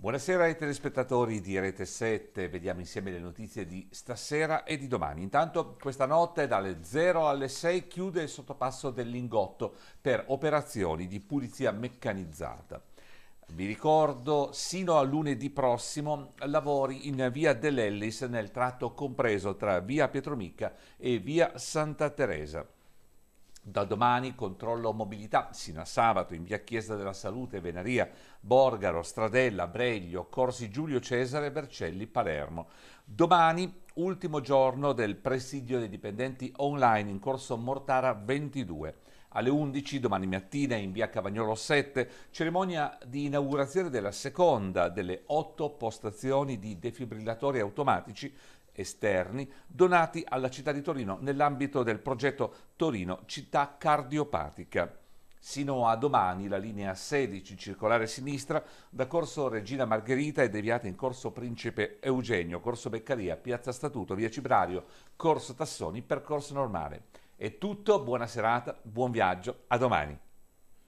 Buonasera ai telespettatori di Rete 7, vediamo insieme le notizie di stasera e di domani. Intanto questa notte dalle 0 alle 6 chiude il sottopasso del Lingotto per operazioni di pulizia meccanizzata. Vi ricordo, sino a lunedì prossimo, lavori in via dell'Ellis nel tratto compreso tra via Pietromicca e via Santa Teresa. Da domani controllo mobilità sino a sabato in via Chiesa della Salute, Venaria, Borgaro, Stradella, Breglio, Corsi Giulio Cesare, Vercelli, Palermo. Domani ultimo giorno del presidio dei dipendenti online in corso Mortara 22. Alle 11 domani mattina in via Cavagnolo 7, cerimonia di inaugurazione della seconda delle otto postazioni di defibrillatori automatici esterni donati alla città di Torino nell'ambito del progetto Torino Città Cardiopatica. Sino a domani la linea 16 circolare sinistra da corso Regina Margherita è deviata in corso Principe Eugenio, corso Beccaria, piazza Statuto, via Cibrario, corso Tassoni, percorso normale. È tutto, buona serata, buon viaggio, a domani.